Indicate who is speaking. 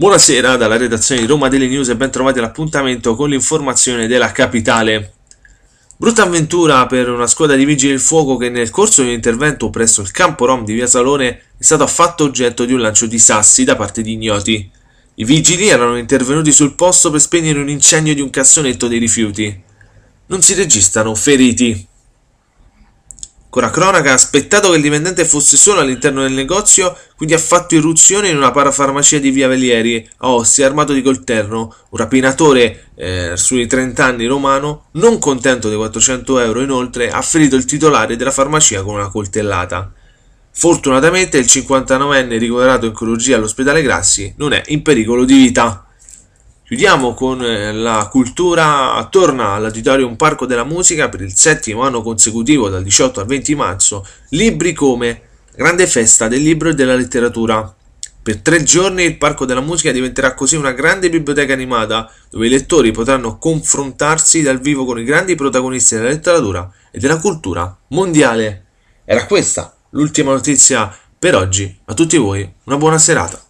Speaker 1: Buonasera dalla redazione di Roma Daily News e ben trovati all'appuntamento con l'informazione della capitale. Brutta avventura per una squadra di vigili del fuoco che nel corso di un intervento presso il campo Rom di Via Salone è stato affatto oggetto di un lancio di sassi da parte di ignoti. I vigili erano intervenuti sul posto per spegnere un incendio di un cassonetto dei rifiuti. Non si registrano feriti. Con la cronaca ha aspettato che il dipendente fosse solo all'interno del negozio, quindi ha fatto irruzione in una parafarmacia di Via Velieri, a Ostia, armato di coltello. Un rapinatore, eh, sui 30 anni romano, non contento dei 400 euro inoltre, ha ferito il titolare della farmacia con una coltellata. Fortunatamente il 59enne ricoverato in chirurgia all'ospedale Grassi non è in pericolo di vita. Chiudiamo con eh, la cultura, torna all'Auditorium Parco della Musica per il settimo anno consecutivo dal 18 al 20 marzo, libri come Grande Festa del Libro e della Letteratura. Per tre giorni il Parco della Musica diventerà così una grande biblioteca animata dove i lettori potranno confrontarsi dal vivo con i grandi protagonisti della letteratura e della cultura mondiale. Era questa l'ultima notizia per oggi. A tutti voi una buona serata.